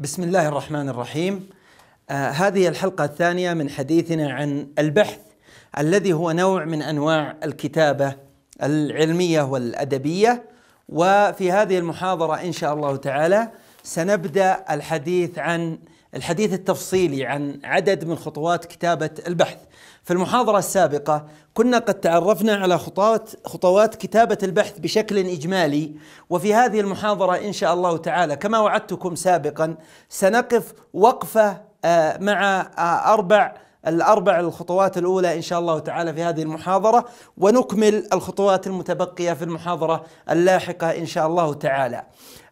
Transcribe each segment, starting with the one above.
بسم الله الرحمن الرحيم آه هذه الحلقة الثانية من حديثنا عن البحث الذي هو نوع من أنواع الكتابة العلمية والأدبية وفي هذه المحاضرة إن شاء الله تعالى سنبدأ الحديث عن الحديث التفصيلي عن عدد من خطوات كتابة البحث في المحاضرة السابقة كنا قد تعرفنا على خطوات خطوات كتابة البحث بشكل إجمالي وفي هذه المحاضرة إن شاء الله تعالى كما وعدتكم سابقا سنقف وقفة آه، مع آه، أربع الأربع الخطوات الأولى إن شاء الله تعالى في هذه المحاضرة ونكمل الخطوات المتبقية في المحاضرة اللاحقة إن شاء الله تعالى.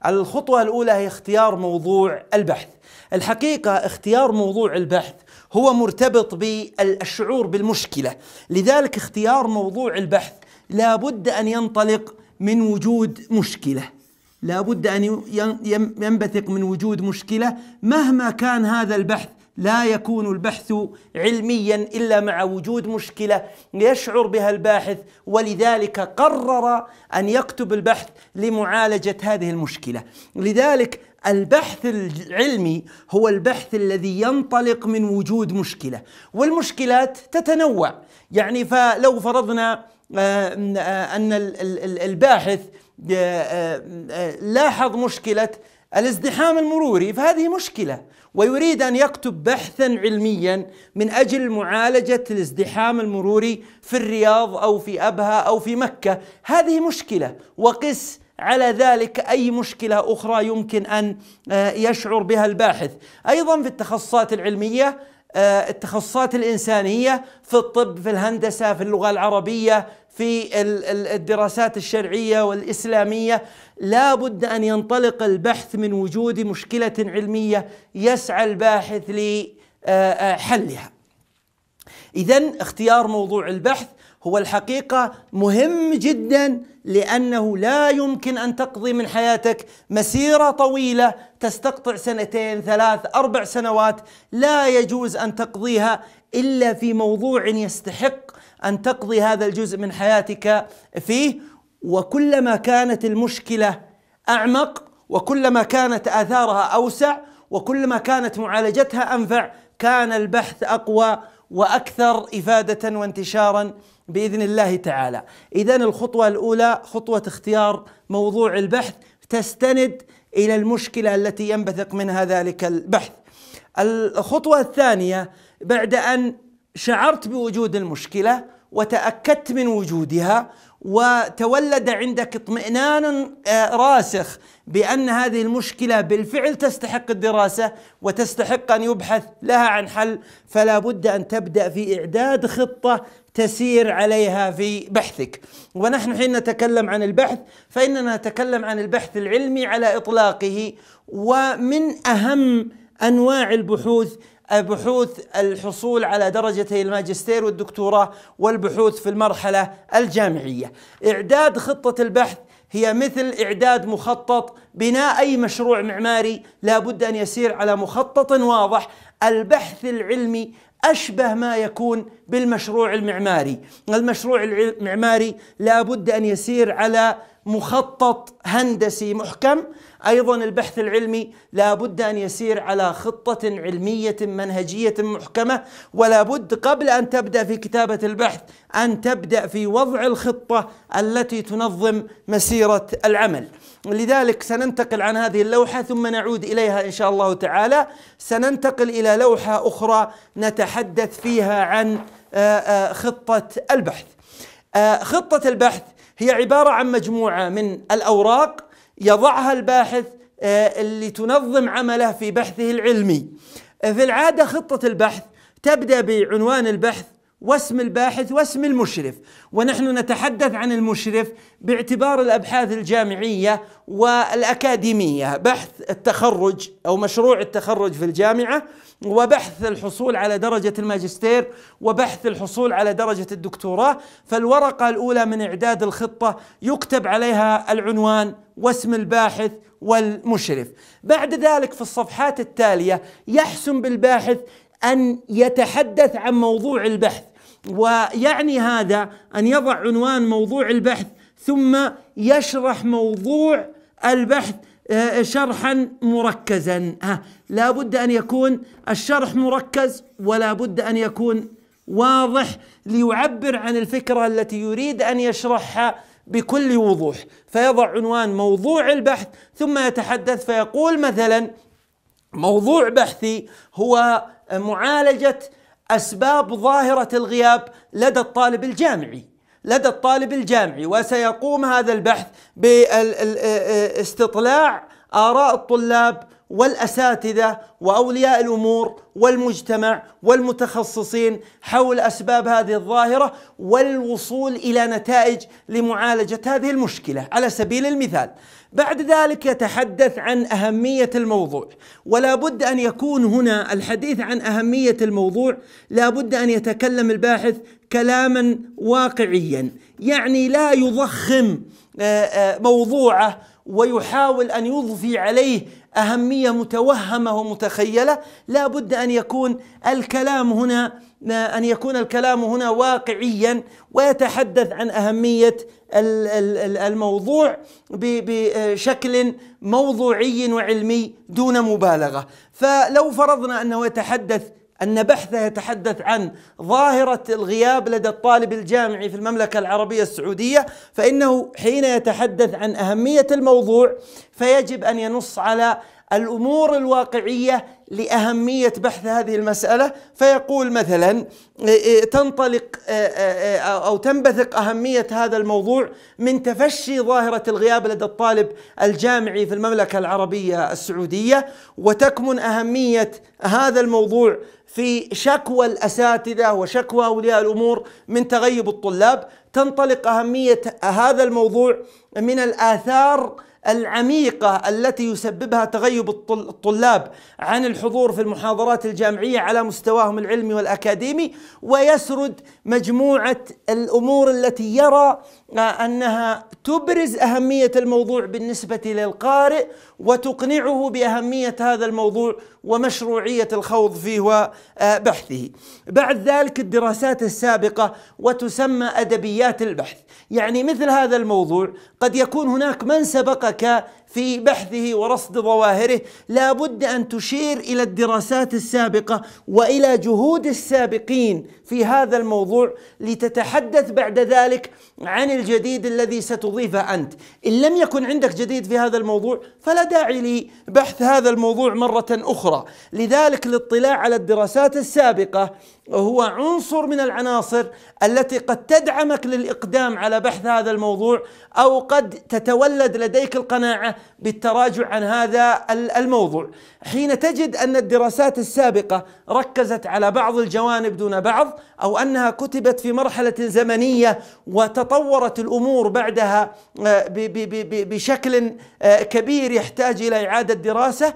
الخطوة الأولى هي اختيار موضوع البحث. الحقيقة اختيار موضوع البحث هو مرتبط بالشعور بالمشكله لذلك اختيار موضوع البحث لابد ان ينطلق من وجود مشكله لابد ان ينبثق من وجود مشكله مهما كان هذا البحث لا يكون البحث علميا الا مع وجود مشكله يشعر بها الباحث ولذلك قرر ان يكتب البحث لمعالجه هذه المشكله لذلك البحث العلمي هو البحث الذي ينطلق من وجود مشكله والمشكلات تتنوع يعني فلو فرضنا آه، آه، ان الباحث آه، لاحظ مشكله الازدحام المروري فهذه مشكله ويريد ان يكتب بحثا علميا من اجل معالجه الازدحام المروري في الرياض او في ابها او في مكه هذه مشكله وقس على ذلك أي مشكلة أخرى يمكن أن آه، يشعر بها الباحث أيضا في التخصصات العلمية آه، التخصصات الإنسانية في الطب في الهندسة في اللغة العربية في الدراسات الشرعية والإسلامية لا بد أن ينطلق البحث من وجود مشكلة علمية يسعى الباحث لحلها آه، إذا اختيار موضوع البحث هو الحقيقة مهم جدا لأنه لا يمكن أن تقضي من حياتك مسيرة طويلة تستقطع سنتين ثلاث أربع سنوات لا يجوز أن تقضيها إلا في موضوع يستحق أن تقضي هذا الجزء من حياتك فيه وكلما كانت المشكلة أعمق وكلما كانت آثارها أوسع وكلما كانت معالجتها أنفع كان البحث أقوى واكثر افاده وانتشارا باذن الله تعالى. اذا الخطوه الاولى خطوه اختيار موضوع البحث تستند الى المشكله التي ينبثق منها ذلك البحث. الخطوه الثانيه بعد ان شعرت بوجود المشكله وتاكدت من وجودها وتولد عندك اطمئنان آه، راسخ بان هذه المشكله بالفعل تستحق الدراسه وتستحق ان يبحث لها عن حل فلا بد ان تبدا في اعداد خطه تسير عليها في بحثك ونحن حين نتكلم عن البحث فإننا نتكلم عن البحث العلمي على إطلاقه ومن أهم أنواع البحوث بحوث الحصول على درجتي الماجستير والدكتوراه والبحوث في المرحلة الجامعية إعداد خطة البحث هي مثل إعداد مخطط بناء أي مشروع معماري لابد أن يسير على مخطط واضح البحث العلمي أشبه ما يكون بالمشروع المعماري المشروع المعماري لا بد أن يسير على مخطط هندسي محكم ايضا البحث العلمي لا بد ان يسير على خطه علميه منهجيه محكمه ولا بد قبل ان تبدا في كتابه البحث ان تبدا في وضع الخطه التي تنظم مسيره العمل لذلك سننتقل عن هذه اللوحه ثم نعود اليها ان شاء الله تعالى سننتقل الى لوحه اخرى نتحدث فيها عن آه، آه، خطه البحث آه، خطه البحث هي عباره عن مجموعه من الاوراق يضعها الباحث آه، اللي تنظم عمله في بحثه العلمي آه، في العاده خطه البحث تبدا بعنوان البحث واسم الباحث واسم المشرف ونحن نتحدث عن المشرف باعتبار الابحاث الجامعيه والاكاديميه بحث التخرج او مشروع التخرج في الجامعه وبحث الحصول على درجه الماجستير وبحث الحصول على درجه الدكتوراه فالورقه الاولى من اعداد الخطه يكتب عليها العنوان واسم الباحث والمشرف بعد ذلك في الصفحات التاليه يحسن بالباحث ان يتحدث عن موضوع البحث ويعني هذا ان يضع عنوان موضوع البحث ثم يشرح موضوع البحث آه، آه، شرحا مركزا لا بد أن يكون الشرح مركز ولا بد أن يكون واضح ليعبر عن الفكرة التي يريد أن يشرحها بكل وضوح فيضع عنوان موضوع البحث ثم يتحدث فيقول مثلا موضوع بحثي هو معالجة اسباب ظاهره الغياب لدى الطالب الجامعي لدى الطالب الجامعي وسيقوم هذا البحث باستطلاع اراء الطلاب والاساتذه واولياء الامور والمجتمع والمتخصصين حول اسباب هذه الظاهره والوصول الى نتائج لمعالجه هذه المشكله على سبيل المثال بعد ذلك يتحدث عن اهميه الموضوع ولا بد ان يكون هنا الحديث عن اهميه الموضوع لا بد ان يتكلم الباحث كلاما واقعيا يعني لا يضخم آه، آه، موضوعه ويحاول ان يضفي عليه اهميه متوهمه ومتخيله لا بد ان يكون الكلام هنا أن يكون الكلام هنا واقعيا ويتحدث عن أهمية الموضوع بشكل موضوعي وعلمي دون مبالغة فلو فرضنا أنه يتحدث أن بحثه يتحدث عن ظاهرة الغياب لدى الطالب الجامعي في المملكة العربية السعودية فإنه حين يتحدث عن أهمية الموضوع فيجب أن ينص على الامور الواقعيه لاهميه بحث هذه المساله فيقول مثلا إيه، إيه، تنطلق إيه، او تنبثق اهميه هذا الموضوع من تفشي ظاهره الغياب لدى الطالب الجامعي في المملكه العربيه السعوديه وتكمن اهميه هذا الموضوع في شكوى الاساتذه وشكوى اولياء الامور من تغيب الطلاب تنطلق اهميه هذا الموضوع من الآثار العميقة التي يسببها تغيب الطلاب عن الحضور في المحاضرات الجامعية على مستواهم العلمي والأكاديمي ويسرد مجموعة الأمور التي يرى آه، أنها تبرز أهمية الموضوع بالنسبة للقارئ وتقنعه بأهمية هذا الموضوع ومشروعية الخوض فيه وبحثه آه، بعد ذلك الدراسات السابقة وتسمى أدبيات البحث يعني مثل هذا الموضوع قد قد يكون هناك من سبقك في بحثه ورصد ظواهره لا بد أن تشير إلى الدراسات السابقة وإلى جهود السابقين في هذا الموضوع لتتحدث بعد ذلك عن الجديد الذي ستضيفه أنت إن لم يكن عندك جديد في هذا الموضوع فلا داعي لبحث هذا الموضوع مرة أخرى لذلك الاطلاع على الدراسات السابقة هو عنصر من العناصر التي قد تدعمك للإقدام على بحث هذا الموضوع أو قد تتولد لديك القناعة بالتراجع عن هذا الموضوع حين تجد أن الدراسات السابقة ركزت على بعض الجوانب دون بعض أو أنها كتبت في مرحلة زمنية وتطورت الأمور بعدها آه، بشكل آه، كبير يحتاج إلى إعادة دراسة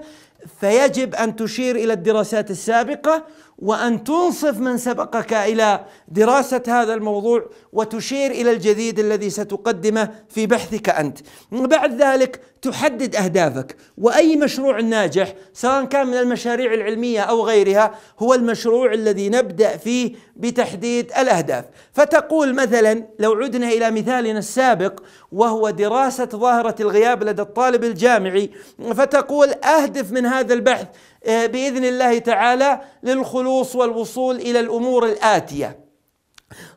فيجب ان تشير الى الدراسات السابقه وان تنصف من سبقك الى دراسه هذا الموضوع وتشير الى الجديد الذي ستقدمه في بحثك انت. بعد ذلك تحدد اهدافك واي مشروع ناجح سواء كان من المشاريع العلميه او غيرها هو المشروع الذي نبدا فيه بتحديد الاهداف فتقول مثلا لو عدنا الى مثالنا السابق وهو دراسه ظاهره الغياب لدى الطالب الجامعي فتقول اهدف من هذا البحث آه، باذن الله تعالى للخلوص والوصول الى الامور الاتيه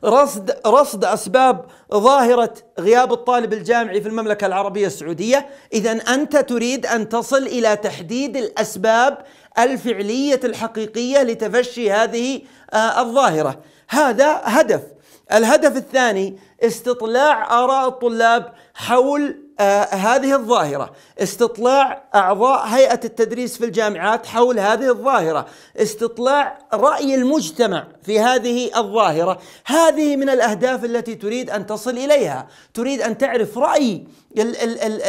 رصد رصد اسباب ظاهره غياب الطالب الجامعي في المملكه العربيه السعوديه، اذا انت تريد ان تصل الى تحديد الاسباب الفعليه الحقيقيه لتفشي هذه آه، الظاهره، هذا هدف. الهدف الثاني استطلاع اراء الطلاب حول آه، هذه الظاهرة استطلاع أعضاء هيئة التدريس في الجامعات حول هذه الظاهرة استطلاع رأي المجتمع في هذه الظاهرة هذه من الأهداف التي تريد أن تصل إليها تريد أن تعرف رأي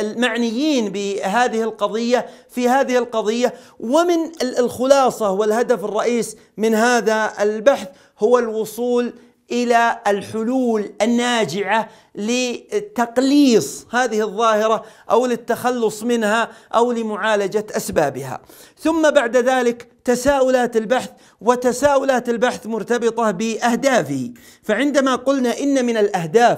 المعنيين بهذه القضية في هذه القضية ومن الخلاصة والهدف الرئيس من هذا البحث هو الوصول الى الحلول الناجعه لتقليص هذه الظاهره او للتخلص منها او لمعالجه اسبابها ثم بعد ذلك تساؤلات البحث وتساؤلات البحث مرتبطه باهدافه فعندما قلنا ان من الاهداف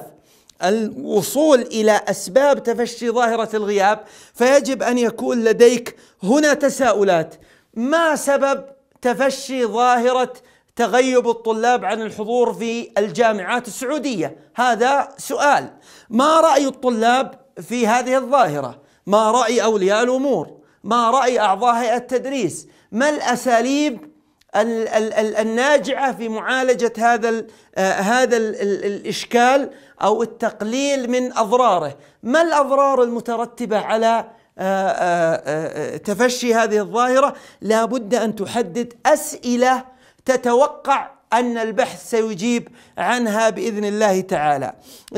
الوصول الى اسباب تفشي ظاهره الغياب فيجب ان يكون لديك هنا تساؤلات ما سبب تفشي ظاهره تغيب الطلاب عن الحضور في الجامعات السعودية هذا سؤال ما رأي الطلاب في هذه الظاهرة ما رأي أولياء الأمور ما رأي أعضاء هيئة التدريس ما الأساليب ال ال الناجعة في معالجة هذا ال آه، هذا ال ال الإشكال أو التقليل من أضراره ما الأضرار المترتبة على آه، آه، تفشي هذه الظاهرة لابد أن تحدد أسئلة تتوقع أن البحث سيجيب عنها بإذن الله تعالى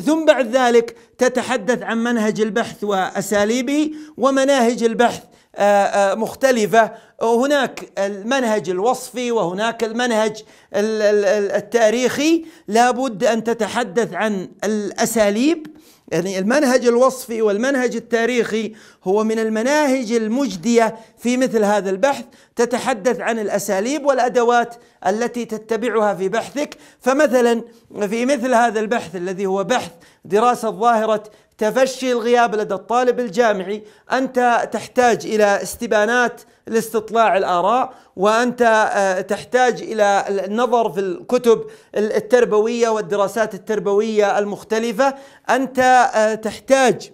ثم بعد ذلك تتحدث عن منهج البحث وأساليبه ومناهج البحث آه، آه، مختلفة هناك المنهج الوصفي وهناك المنهج التاريخي لابد أن تتحدث عن الأساليب يعني المنهج الوصفي والمنهج التاريخي هو من المناهج المجديه في مثل هذا البحث تتحدث عن الاساليب والادوات التي تتبعها في بحثك فمثلا في مثل هذا البحث الذي هو بحث دراسه ظاهره تفشي الغياب لدى الطالب الجامعي انت تحتاج الى استبانات لاستطلاع الاراء وانت آه، تحتاج الى النظر في الكتب التربويه والدراسات التربويه المختلفه انت آه، تحتاج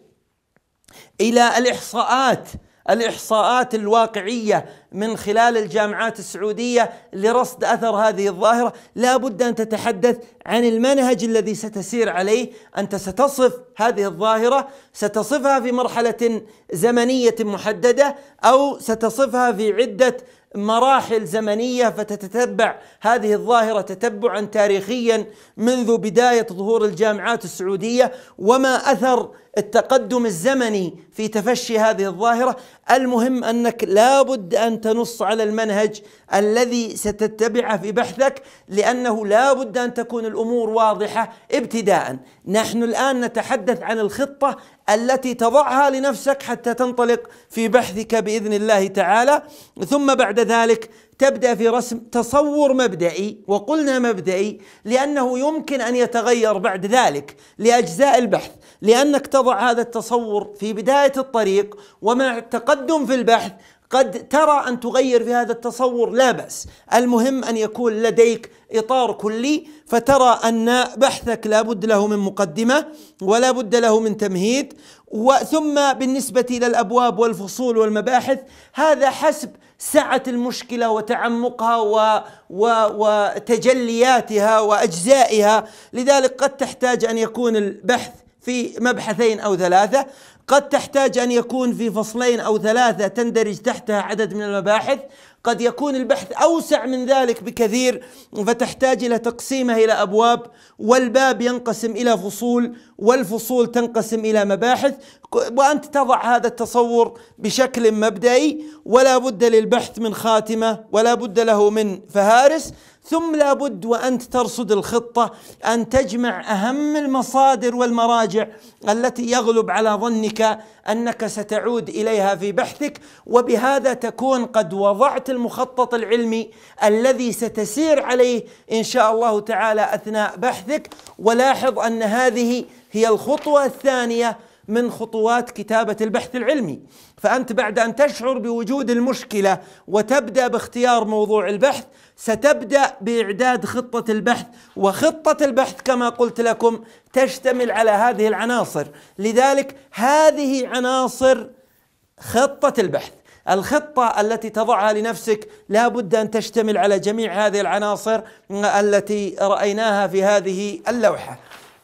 الى الاحصاءات الاحصاءات الواقعيه من خلال الجامعات السعودية لرصد أثر هذه الظاهرة لا بد أن تتحدث عن المنهج الذي ستسير عليه أنت ستصف هذه الظاهرة ستصفها في مرحلة زمنية محددة أو ستصفها في عدة مراحل زمنية فتتتبع هذه الظاهرة تتبعا تاريخيا منذ بداية ظهور الجامعات السعودية وما أثر التقدم الزمني في تفشي هذه الظاهرة المهم أنك لا بد أن تنص على المنهج الذي ستتبعه في بحثك لأنه لا بد أن تكون الأمور واضحة ابتداء نحن الآن نتحدث عن الخطة التي تضعها لنفسك حتى تنطلق في بحثك باذن الله تعالى ثم بعد ذلك تبدا في رسم تصور مبدئي وقلنا مبدئي لانه يمكن ان يتغير بعد ذلك لاجزاء البحث لانك تضع هذا التصور في بدايه الطريق ومع التقدم في البحث قد ترى ان تغير في هذا التصور لا باس، المهم ان يكون لديك اطار كلي فترى ان بحثك لا بد له من مقدمه ولا بد له من تمهيد وثم بالنسبه الى الابواب والفصول والمباحث هذا حسب سعه المشكله وتعمقها و و وتجلياتها واجزائها، لذلك قد تحتاج ان يكون البحث في مبحثين او ثلاثه قد تحتاج ان يكون في فصلين او ثلاثه تندرج تحتها عدد من المباحث قد يكون البحث اوسع من ذلك بكثير فتحتاج الى تقسيمه الى ابواب والباب ينقسم الى فصول والفصول تنقسم الى مباحث وانت تضع هذا التصور بشكل مبدئي ولا بد للبحث من خاتمه ولا بد له من فهارس ثم لابد وانت ترصد الخطه ان تجمع اهم المصادر والمراجع التي يغلب على ظنك انك ستعود اليها في بحثك وبهذا تكون قد وضعت المخطط العلمي الذي ستسير عليه ان شاء الله تعالى اثناء بحثك ولاحظ ان هذه هي الخطوه الثانيه من خطوات كتابه البحث العلمي فانت بعد ان تشعر بوجود المشكله وتبدا باختيار موضوع البحث ستبدا باعداد خطه البحث وخطه البحث كما قلت لكم تشتمل على هذه العناصر لذلك هذه عناصر خطه البحث الخطة التي تضعها لنفسك لا بد أن تشتمل على جميع هذه العناصر التي رأيناها في هذه اللوحة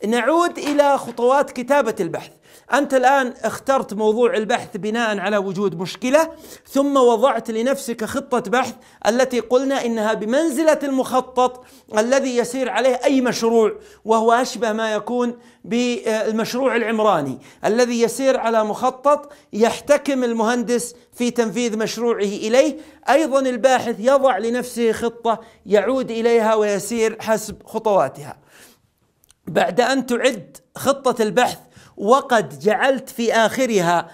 نعود إلى خطوات كتابة البحث انت الان اخترت موضوع البحث بناء على وجود مشكله ثم وضعت لنفسك خطه بحث التي قلنا انها بمنزله المخطط الذي يسير عليه اي مشروع وهو اشبه ما يكون بالمشروع العمراني الذي يسير على مخطط يحتكم المهندس في تنفيذ مشروعه اليه ايضا الباحث يضع لنفسه خطه يعود اليها ويسير حسب خطواتها بعد ان تعد خطه البحث وقد جعلت في اخرها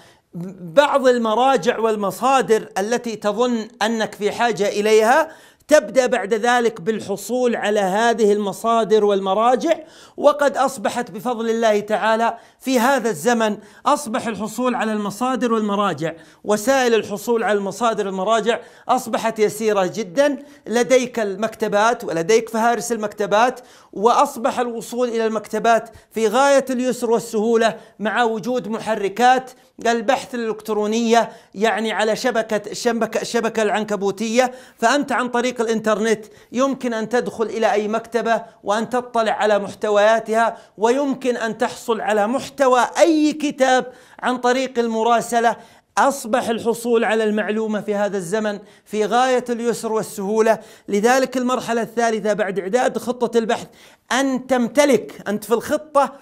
بعض المراجع والمصادر التي تظن انك في حاجه اليها تبدا بعد ذلك بالحصول على هذه المصادر والمراجع وقد اصبحت بفضل الله تعالى في هذا الزمن اصبح الحصول على المصادر والمراجع وسائل الحصول على المصادر والمراجع اصبحت يسيره جدا لديك المكتبات ولديك فهارس المكتبات واصبح الوصول الى المكتبات في غايه اليسر والسهوله مع وجود محركات قال البحث الإلكترونية يعني على شبكة شبكة الشبكة العنكبوتية فأنت عن طريق الإنترنت يمكن أن تدخل إلى أي مكتبة وأن تطلع على محتوياتها ويمكن أن تحصل على محتوى أي كتاب عن طريق المراسلة أصبح الحصول على المعلومة في هذا الزمن في غاية اليسر والسهولة لذلك المرحلة الثالثة بعد إعداد خطة البحث أن تمتلك أنت في الخطة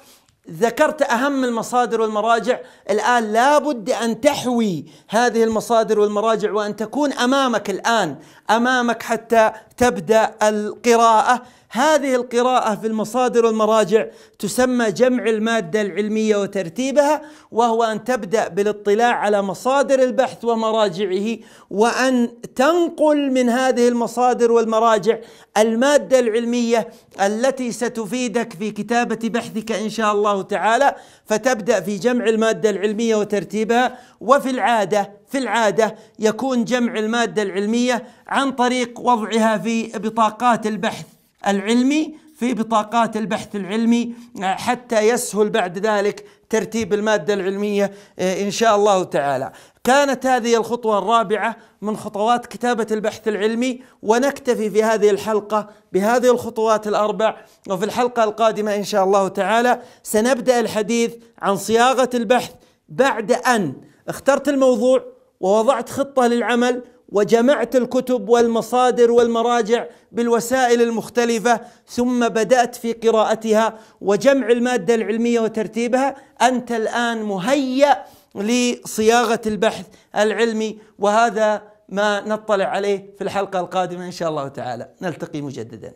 ذكرت أهم المصادر والمراجع الآن لا بد أن تحوي هذه المصادر والمراجع وأن تكون أمامك الآن امامك حتى تبدا القراءه هذه القراءه في المصادر والمراجع تسمى جمع الماده العلميه وترتيبها وهو ان تبدا بالاطلاع على مصادر البحث ومراجعه وان تنقل من هذه المصادر والمراجع الماده العلميه التي ستفيدك في كتابه بحثك ان شاء الله تعالى فتبدا في جمع الماده العلميه وترتيبها وفي العاده في العاده يكون جمع الماده العلميه عن طريق وضعها في بطاقات البحث العلمي في بطاقات البحث العلمي حتى يسهل بعد ذلك ترتيب الماده العلميه آه، ان شاء الله تعالى. كانت هذه الخطوه الرابعه من خطوات كتابه البحث العلمي ونكتفي في هذه الحلقه بهذه الخطوات الاربع وفي الحلقه القادمه ان شاء الله تعالى سنبدا الحديث عن صياغه البحث بعد ان اخترت الموضوع ووضعت خطه للعمل وجمعت الكتب والمصادر والمراجع بالوسائل المختلفه ثم بدات في قراءتها وجمع الماده العلميه وترتيبها انت الان مهيأ لصياغه البحث العلمي وهذا ما نطلع عليه في الحلقه القادمه ان شاء الله تعالى نلتقي مجددا